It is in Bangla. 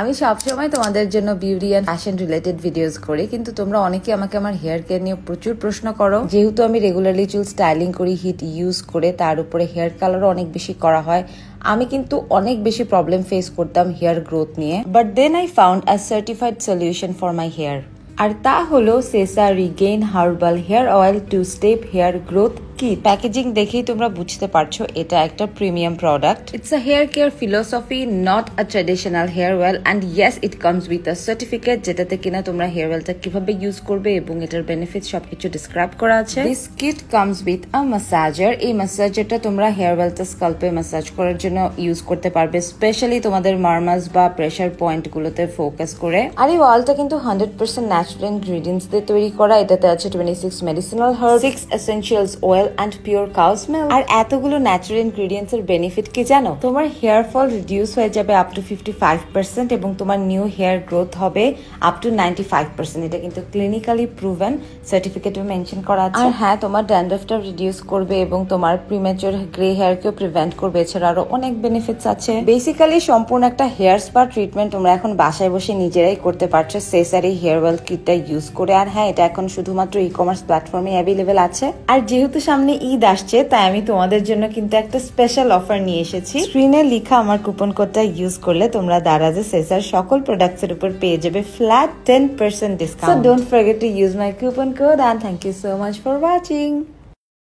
আমি সবসময় তোমাদের জন্য beauty and fashion related videos করি কিন্তু তোমরা অনেকে আমাকে আমার হেয়ার কেয়ার নিয়ে প্রচুর প্রশ্ন করো যেহেতু আমি রেগুলারলি চুল স্টাইলিং করি হিট ইউজ করে তার উপরে হেয়ার কালারও অনেক বেশি করা হয় আমি কিন্তু অনেক বেশি প্রবলেম ফেস করতাম হেয়ার গ্রোথ নিয়ে but then I found a certified solution for my hair আর তা হলো Sesa regain herbal hair oil two step hair growth কি প্যাকেজিং দেখেই তোমরা বুঝতে পারছো এটা একটা premium product it's a hair care philosophy not a traditional hair oil and yes it comes with a certificate যেটাতে কিনা তোমরা হেয়ার ওয়েলটা কিভাবে ইউজ করবে এবং এটার বেনিফিট সবকিছু ডিসক্রাইব করা আছে this kit comes with a massager এই মাসাজারটা তোমরা হেয়ার ওয়েলটা স্কাল্পে মাসাজ করার জন্য ইউজ করতে পারবে স্পেশালি তোমাদের মার্মাস বা প্রেশার পয়েন্টগুলোতে ফোকাস করে আর এই ওয়ালটা কিন্তু হান্ড্রেড পার্সেন্ট ন্যাচারাল ইনগ্রিডিয়েন্টস দিয়ে তৈরি করা এটাতে আছে twenty six medicinal herb six essentials oil and pure cow's milk আর এতগুলো ন্যাচারাল ইনগ্রিডিয়েন্টস এর বেনিফিট কি জানো তোমার হেয়ার ফল রিডিউস হয়ে যাবে up to fifty five percent এবং তোমার নিউ হেয়ার গ্রোথ হবে up to ninety five percent এটা কিন্তু ক্লিনিক্যালি প্রুভেন সার্টিফিকেটে মেনশন করা আছে আর হ্যাঁ তোমার ড্যান্ডফটা রিডিউস করবে এবং তোমার প্রিমেচুর গ্রে হেয়ার হেয়ারকেও প্রিভেন্ট করবে এছাড়া আরো অনেক বেনিফিটস আছে বেসিক্যালি সম্পূর্ণ একটা হেয়ার স্পা ট্রিটমেন্ট তোমরা এখন বাসায় বসে নিজেরাই করতে পারছো সেসারি হেয়ার ওয়েল কিটটা ইউজ করে আর হ্যাঁ এটা এখন শুধুমাত্র ই কমার্স প্ল্যাটফর্মে অ্যাভেলেবেল আছে আর যেহেতু সামনে সামনে ঈদ আসছে তাই আমি তোমাদের জন্য কিন্তু একটা স্পেশাল অফার নিয়ে এসেছি স্ক্রিনে লিখা আমার কুপন কোডটা ইউজ করলে তোমরা দারাজে সেসার সকল প্রোডাক্টসের উপর পেয়ে যাবে flat ten percent discount don't forget to use my coupon code and thank you so much for watching